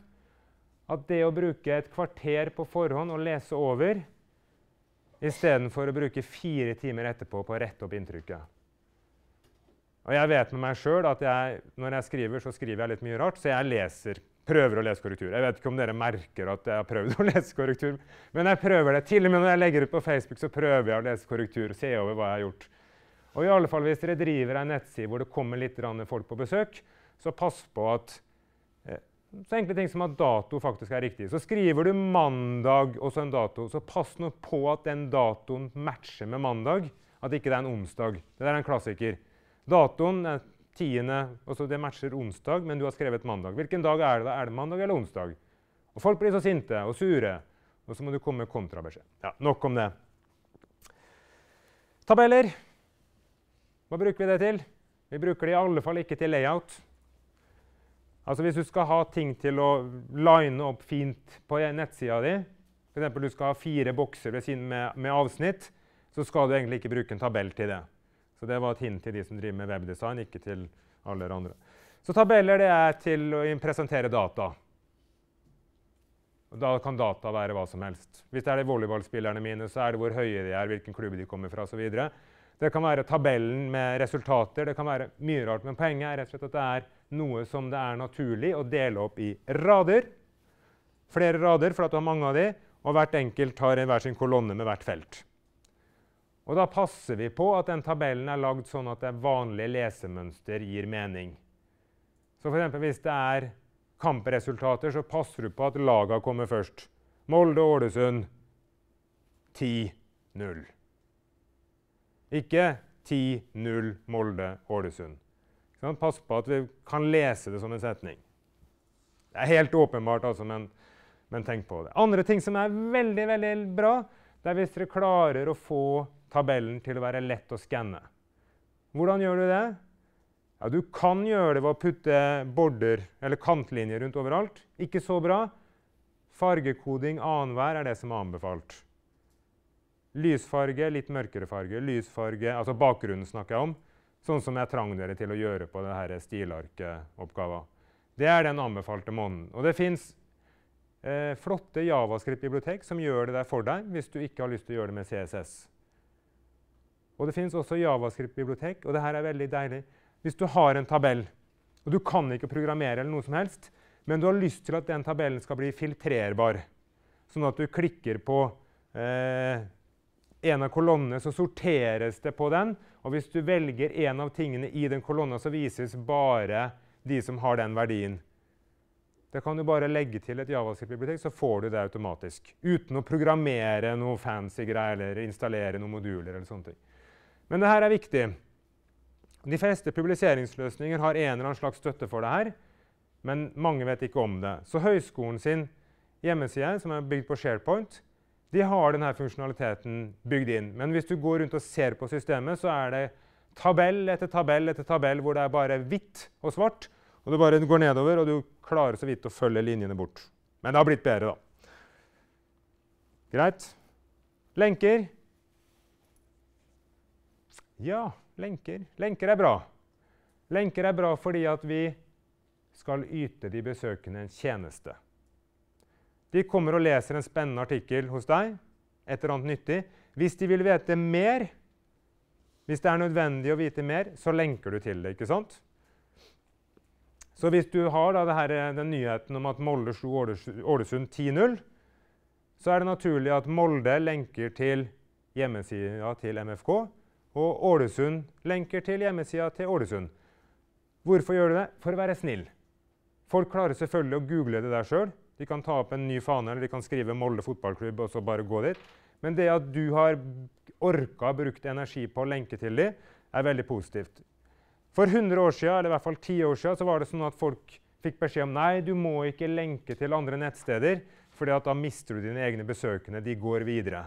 at det å bruke et kvarter på forhånd og lese over istedenfor å bruke fire timer etterpå på å rette opp inntrykket og jeg vet med meg sjøl at jeg, når jeg skriver, så skriver jeg litt mye rart, så jeg leser. Prøver å lese korrektur. Jeg vet ikke om dere merker at jeg har prøvd [laughs] å lese korrektur, men jeg prøver det. Til og med når jeg legger ut på Facebook, så prøver jeg å lese korrektur. og se over hva jeg har gjort. Og i alle fall hvis dere driver ei nettside hvor det kommer litt folk på besøk, så pass på at eh, så enkle ting som at dato faktisk er riktig. Så skriver du mandag og så en dato, så pass nå på at den datoen matcher med mandag. At ikke det er en onsdag. Det der er en klassiker. Datoen er tiende, altså det matcher onsdag, men du har skrevet mandag. Hvilken dag er det? da? Er det mandag eller onsdag? Og Folk blir så sinte og sure, og så må du komme med kontrabeskjed. Ja, nok om det. Tabeller. Hva bruker vi det til? Vi bruker det i alle fall ikke til layout. Altså Hvis du skal ha ting til å line opp fint på nettsida di, f.eks. du skal ha fire bokser ved siden med, med avsnitt, så skal du egentlig ikke bruke en tabell til det. Så det var et hint til de som driver med webdesign, ikke til alle andre. Så tabeller det er til å presentere data. Og da kan data være hva som helst. Hvis det er de volleyballspillerne mine, så er det hvor høye de er, hvilken klubb de kommer fra osv. Det kan være tabellen med resultater, det kan være mye rart. Men poenget er rett og slett at det er noe som det er naturlig å dele opp i rader. Flere rader, for at du har mange av de, og hvert enkelt har hver sin kolonne med hvert felt. Og da passer vi på at den tabellen er lagd sånn at det vanlige lesemønster gir mening. Så f.eks. hvis det er kampresultater, så passer du på at laga kommer først. Molde-Ålesund 10-0. Ikke 10-0 Molde-Ålesund. Sånn, pass på at vi kan lese det som en setning. Det er helt åpenbart, altså, men, men tenk på det. Andre ting som er veldig, veldig bra, det er hvis dere klarer å få tabellen til å være lett å skanne. Hvordan gjør du det? Ja, du kan gjøre det ved å putte border eller kantlinjer rundt overalt. Ikke så bra. Fargekoding annenhver er det som er anbefalt. Lysfarge, litt mørkere farge. Lysfarge, altså bakgrunnen snakker jeg om. Sånn som jeg trang dere til å gjøre på det denne stilarkeoppgava. Det er den anbefalte måneden. Og det finnes eh, flotte javascript-bibliotek som gjør det der for deg hvis du ikke har lyst til å gjøre det med CSS. Og det finnes også Javascript-bibliotek. Og det her er veldig deilig. Hvis du har en tabell, og du kan ikke programmere, eller noe som helst, men du har lyst til at den tabellen skal bli filtrerbar, sånn at du klikker på eh, en av kolonnene, så sorteres det på den. Og hvis du velger en av tingene i den kolonnen så vises bare de som har den verdien. Det kan du bare legge til et javascript-bibliotek, så får du det automatisk. Uten å programmere noe fancy greier eller installere noen moduler. eller sånne ting. Men det her er viktig. De fleste publiseringsløsninger har en eller annen slags støtte for det her, men mange vet ikke om det. Så høyskolen sin hjemmeside, som er bygd på SharePoint, de har denne funksjonaliteten bygd inn. Men hvis du går rundt og ser på systemet, så er det tabell etter tabell etter tabell hvor det er bare hvitt og svart, og du bare går nedover, og du klarer så vidt å følge linjene bort. Men det har blitt bedre, da. Greit. Lenker. Ja, lenker. Lenker er bra. Lenker er bra fordi at vi skal yte de besøkende en tjeneste. De kommer og leser en spennende artikkel hos deg, et eller annet nyttig. Hvis de vil vite mer, hvis det er nødvendig å vite mer, så lenker du til det. ikke sant? Så hvis du har her, den nyheten om at Molde slo Ålesund 10-0, så er det naturlig at Molde lenker til hjemmesida til MFK, og Ålesund lenker til hjemmesida til Ålesund. Hvorfor gjør du det? For å være snill. Folk klarer selvfølgelig å google det der sjøl. De kan ta opp en ny fane eller de kan skrive Molde fotballklubb og så bare gå dit. Men det at du har orka å bruke energi på å lenke til dem, er veldig positivt. For 100 år siden, eller i hvert fall 10 år siden, så var det sånn at folk fikk beskjed om nei, du må ikke lenke til andre nettsteder, for da mister du dine egne besøkende. De går videre.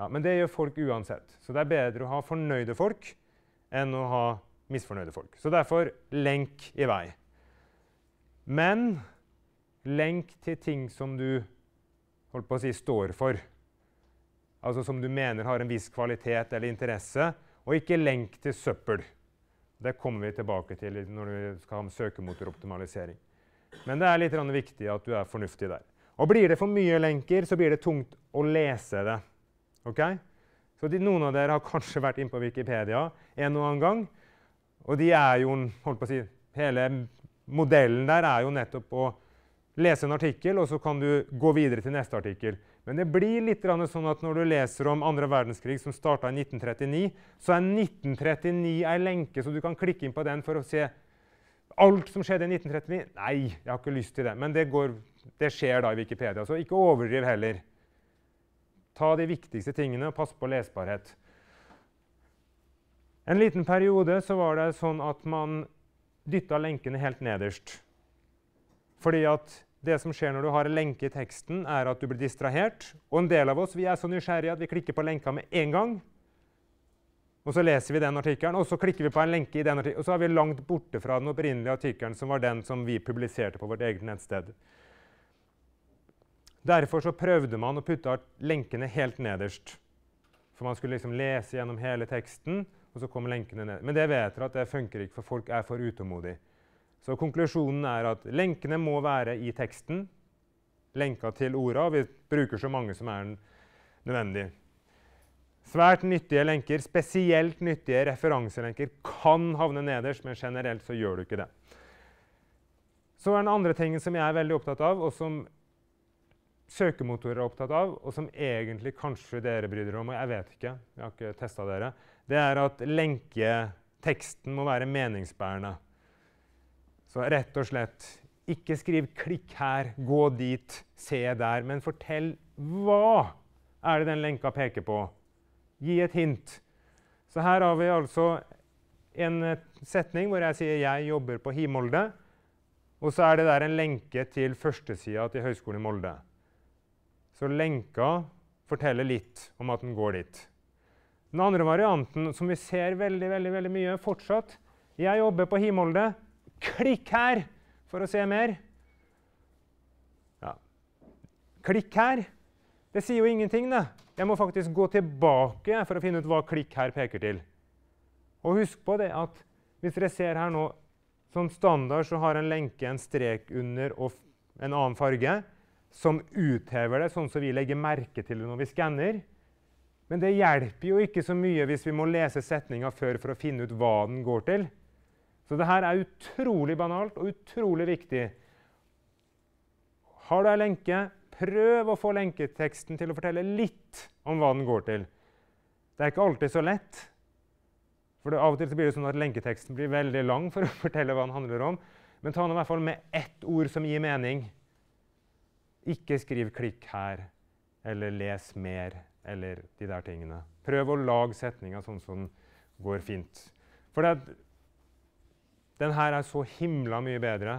Ja, men det gjør folk uansett. Så det er bedre å ha fornøyde folk enn å ha misfornøyde folk. Så derfor lenk i vei. Men lenk til ting som du holdt på å si, står for. Altså som du mener har en viss kvalitet eller interesse, og ikke lenk til søppel. Det kommer vi tilbake til når vi skal ha med søkemotoroptimalisering. Men det er litt viktig at du er fornuftig der. Og blir det for mye lenker, så blir det tungt å lese det. Okay? Så de, noen av dere har kanskje vært inne på Wikipedia en eller annen gang. Og de er jo, holdt på å si, hele modellen der er jo nettopp å lese en artikkel, og så kan du gå videre til neste artikkel. Men det blir litt sånn at når du leser om andre verdenskrig, som starta i 1939, så er 1939 ei lenke, så du kan klikke inn på den for å se alt som skjedde i 1939. Nei, jeg har ikke lyst til det. Men det, går, det skjer da i Wikipedia, så ikke overdriv heller. Ta de viktigste tingene og pass på lesbarhet. En liten periode så var det sånn at man dytta lenkene helt nederst. Fordi at det som skjer når du har en lenke i teksten, er at du blir distrahert. Og en del av oss vi er så nysgjerrige at vi klikker på lenka med en gang. Og så leser vi den artikkelen, og så klikker vi på en lenke i den artikkelen, og så er vi langt borte fra den opprinnelige artikkelen, som var den som vi publiserte på vårt eget nettsted. Derfor så prøvde man å putte lenkene helt nederst. For man skulle liksom lese gjennom hele teksten, og så kom lenkene ned. Men det vet dere at det funker ikke, for folk er for utålmodige. Så konklusjonen er at lenkene må være i teksten, lenka til orda. Vi bruker så mange som er nødvendig. Svært nyttige lenker, spesielt nyttige referanselenker, kan havne nederst, men generelt så gjør du ikke det. Så er den andre tingen som jeg er veldig opptatt av, og som søkemotorer er opptatt av, og som egentlig kanskje dere bryr dere om, og jeg vet ikke, jeg har ikke testa dere, det er at lenketeksten må være meningsbærende. Så rett og slett ikke skriv 'klikk her', 'gå dit', 'se der', men fortell hva er det den lenka peker på. Gi et hint. Så her har vi altså en eh, setning hvor jeg sier 'jeg jobber på Himolde', og så er det der en lenke til førstesida til Høgskolen i Molde. Så lenka forteller litt om at den går dit. Den andre varianten, som vi ser veldig, veldig, veldig mye fortsatt 'Jeg jobber på Himolde'. Klikk her for å se mer. Ja. Klikk her. Det sier jo ingenting, det. Jeg må faktisk gå tilbake for å finne ut hva klikk her peker til. Og husk på det at hvis dere ser her nå, som standard så har en lenke en strek under og en annen farge som uthever det, sånn som vi legger merke til det når vi skanner. Men det hjelper jo ikke så mye hvis vi må lese setninga før for å finne ut hva den går til. Så det her er utrolig banalt og utrolig viktig. Har du ei lenke, prøv å få lenketeksten til å fortelle litt om hva den går til. Det er ikke alltid så lett. For det, Av og til blir det sånn at lenketeksten blir veldig lang for å [laughs] fortelle hva den handler om. Men ta den i hvert fall med ett ord som gir mening. Ikke skriv 'klikk her' eller 'les mer' eller de der tingene. Prøv å lage setninga sånn som går fint. For det, den her er så himla mye bedre.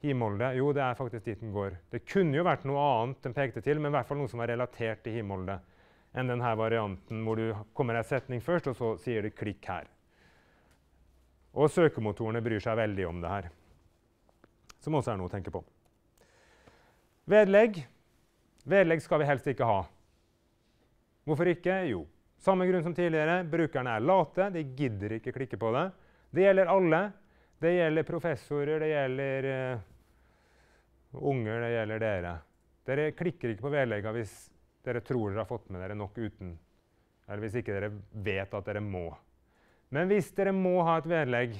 Himoldet Jo, det er faktisk dit den går. Det kunne jo vært noe annet den pekte til, men i hvert fall noe som var relatert til himoldet, enn denne varianten hvor du kommer ei setning først, og så sier du 'klikk' her. Og søkemotorene bryr seg veldig om det her, som også er noe å tenke på. Vedlegg. Vedlegg skal vi helst ikke ha. Hvorfor ikke? Jo, samme grunn som tidligere. Brukerne er late. De gidder ikke klikke på det. Det gjelder alle. Det gjelder professorer, det gjelder uh, unger, det gjelder dere. Dere klikker ikke på vedlegga hvis dere tror dere har fått med dere nok uten. Eller hvis ikke dere vet at dere må. Men hvis dere må ha et vedlegg,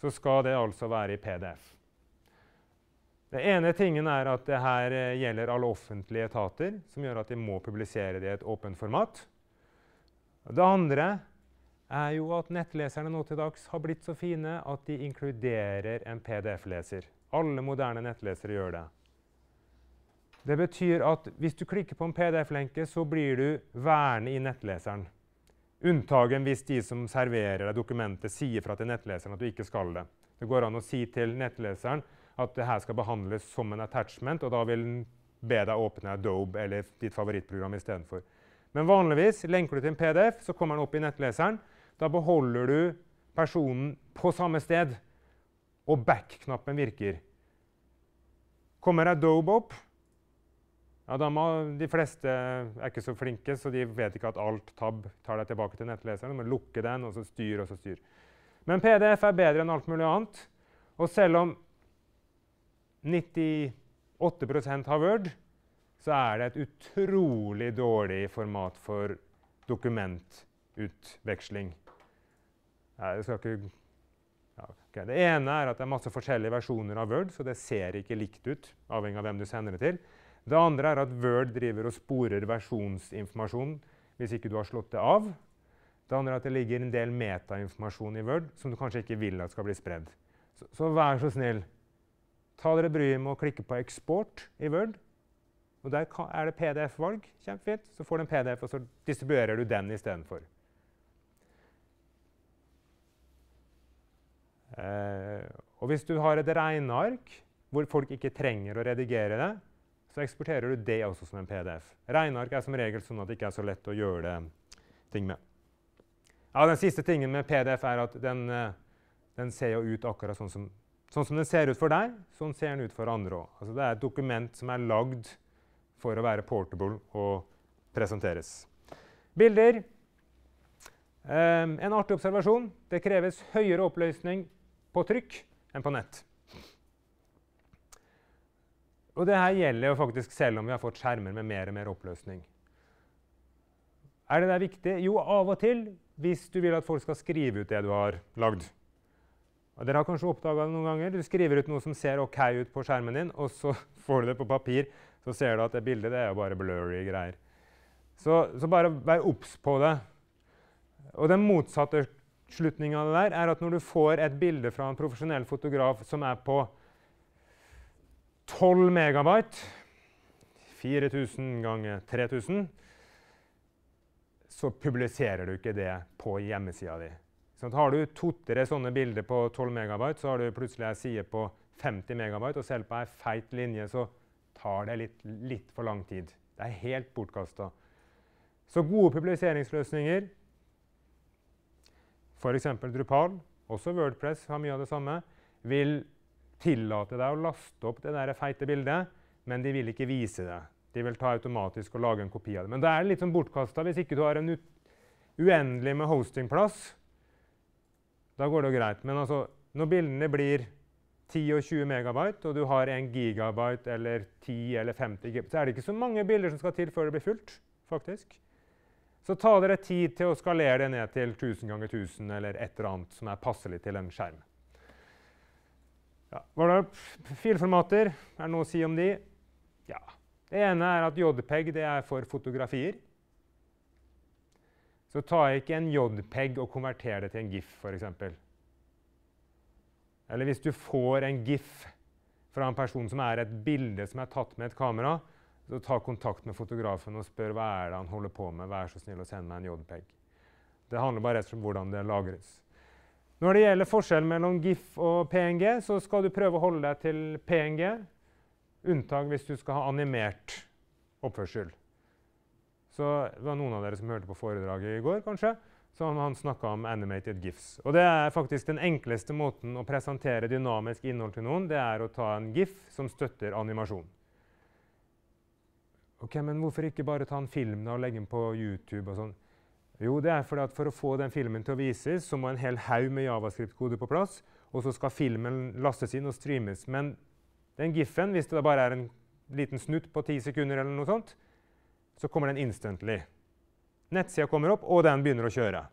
så skal det altså være i PDF. Det ene tingen er at det her eh, gjelder alle offentlige etater, som gjør at de må publisere det i et åpent format. Det andre er jo at nettleserne nå til dags har blitt så fine at de inkluderer en PDF-leser. Alle moderne nettlesere gjør det. Det betyr at hvis du klikker på en PDF-lenke, så blir du værende i nettleseren. Unntagen hvis de som serverer deg dokumentet, sier fra til nettleseren at du ikke skal det. Det går an å si til nettleseren at det her skal behandles som en attachment, og da vil den be deg åpne Adobe eller ditt favorittprogram istedenfor. Men vanligvis lenker du til en PDF, så kommer den opp i nettleseren. Da beholder du personen på samme sted, og back-knappen virker. Kommer Adobe opp, ja, da må de fleste er ikke så flinke, så de vet ikke at alt tab tar deg tilbake til nettleseren. De må lukke den, og så styr, og så styr. Men PDF er bedre enn alt mulig annet. Og selv om 98 har Word, så er det et utrolig dårlig format for dokumentutveksling ja, okay. Det ene er at det er masse forskjellige versjoner av Word, så det ser ikke likt ut. avhengig av hvem du sender det til. Det andre er at Word driver og sporer versjonsinformasjon hvis ikke du har slått det av. Det andre er at det ligger en del metainformasjon i Word som du kanskje ikke vil at skal bli spredd. Så, så vær så snill, ta dere bryet med å klikke på 'eksport' i Word. Og Der er det PDF-valg. Kjempefint. Så får du en PDF, og så distribuerer du den istedenfor. Eh, og hvis du har et regneark hvor folk ikke trenger å redigere det, så eksporterer du det også som en PDF. Regneark er som regel sånn at det ikke er så lett å gjøre det ting med. Ja, den siste tingen med PDF er at den, eh, den ser jo ut akkurat sånn som, sånn som, den ser ut for deg, sånn ser den ut for andre òg. Altså det er et dokument som er lagd for å være portable og presenteres. Bilder. Um, en artig observasjon. Det kreves høyere oppløsning på trykk enn på nett. Og det her gjelder jo faktisk selv om vi har fått skjermer med mer og mer oppløsning. Er det der viktig? Jo, av og til hvis du vil at folk skal skrive ut det du har lagd. Og dere har kanskje oppdaga det noen ganger. Du skriver ut noe som ser OK ut på skjermen din, og så [laughs] får du det på papir. Så ser du at det bildet det er jo bare blurry greier. Så, så bare vær obs på det. Og den motsatte Slutningen av det der er at når du får et bilde fra en profesjonell fotograf som er på 12 megabyte 4000 ganger 3000 så publiserer du ikke det på hjemmesida di. Sånn, har du to-tre sånne bilder på 12 megabyte, så har du plutselig ei side på 50 megabyte, og selv på ei feit linje så tar det litt, litt for lang tid. Det er helt bortkasta. Så gode publiseringsløsninger f.eks. Drupal, også Wordpress har mye av det samme, vil tillate deg å laste opp det der feite bildet, men de vil ikke vise det. De vil ta automatisk og lage en kopi av det. Men da er det litt sånn bortkasta hvis ikke du har en uendelig med hostingplass. Da går det jo greit. Men altså, når bildene blir 10 og 20 megabyte, og du har 1 gigabyte eller 10 eller 50 gigabyte, så er det ikke så mange bilder som skal til før det blir fullt, faktisk. Så ta dere tid til å skalere det ned til 1000 ganger 1000 eller et eller annet som er passelig til en skjerm. Ja. Var det filformater? Er det noe å si om de? Ja. Det ene er at JPEG det er for fotografier. Så ta ikke en JPEG og konverter det til en GIF, for eksempel. Eller hvis du får en GIF fra en person som er et bilde som er tatt med et kamera, så ta kontakt med fotografen og spør hva er det han holder på med. Vær så snill å sende meg en JPEG. Det handler bare rett og slett om hvordan det lagres. Når det gjelder forskjellen mellom GIF og PNG, så skal du prøve å holde deg til PNG. Unntak hvis du skal ha animert oppførsel. Så det var noen av dere som hørte på foredraget i går, kanskje, som han snakka om animated gifs. Og det er faktisk den enkleste måten å presentere dynamisk innhold til noen, det er å ta en gif som støtter animasjon. Ok, men hvorfor ikke bare ta en film da og legge den på YouTube og sånn? Jo, det er fordi at for å få den filmen til å vises, så må en hel haug med javascript-kode på plass, og så skal filmen lastes inn og streames. Men den gif-en, hvis det da bare er en liten snutt på ti sekunder eller noe sånt, så kommer den instantly. Nettsida kommer opp, og den begynner å kjøre.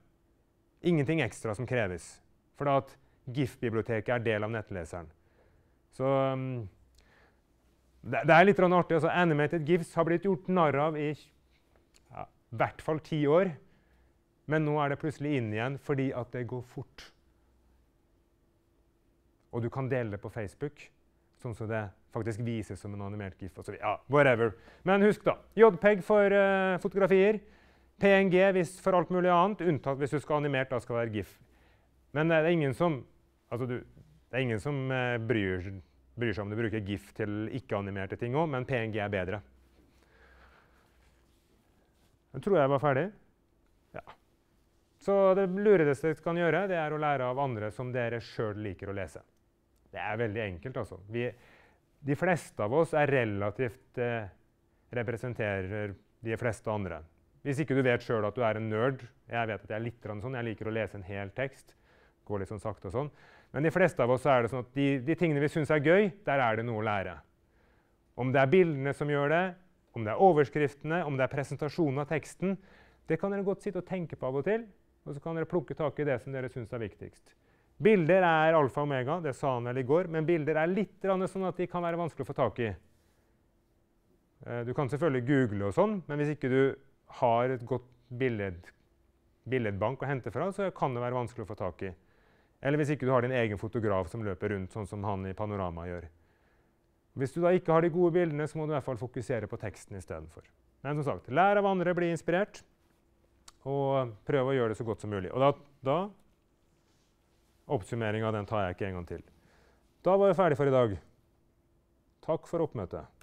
Ingenting ekstra som kreves. For at GIF-biblioteket er del av nettleseren. Så um, det, det er litt artig. altså Animated gifs har blitt gjort narr av i ja, hvert fall ti år. Men nå er det plutselig inn igjen fordi at det går fort. Og du kan dele det på Facebook, sånn som det faktisk vises som en animert gif. så ja, whatever. Men husk, da. JPEG for uh, fotografier. PNG hvis for alt mulig annet, unntatt hvis du skal animert. Da skal det være gif. Men eh, det er ingen som, altså du, det er ingen som uh, bryr seg bryr seg om du bruker GIF til ikke-animerte ting òg, men PNG er bedre. Jeg tror jeg var ferdig. Ja. Så det lureste du kan gjøre, det er å lære av andre som dere sjøl liker å lese. Det er veldig enkelt, altså. Vi, de fleste av oss er relativt eh, representerer de fleste andre. Hvis ikke du vet sjøl at du er en nerd Jeg vet at jeg er litt sånn, jeg liker å lese en hel tekst. går litt sånn sakte og sånn. Men de fleste av oss er det sånn at de, de tingene vi syns er gøy, der er det noe å lære. Om det er bildene som gjør det, om det er overskriftene, om det er presentasjonen av teksten, det kan dere godt sitte og tenke på av og til, og så kan dere plukke tak i det som dere syns er viktigst. Bilder er alfa og omega, det sa han vel i går, men bilder er litt sånn at de kan være vanskelig å få tak i. Eh, du kan selvfølgelig google og sånn, men hvis ikke du har et godt billed, billedbank å hente fra, så kan det være vanskelig å få tak i. Eller hvis ikke du har din egen fotograf som løper rundt, sånn som han i Panorama gjør. Hvis du da ikke har de gode bildene, så må du i hvert fall fokusere på teksten istedenfor. Men som sagt, lær av andre, bli inspirert, og prøv å gjøre det så godt som mulig. Og da, da Oppsummeringa tar jeg ikke en gang til. Da var vi ferdig for i dag. Takk for oppmøtet.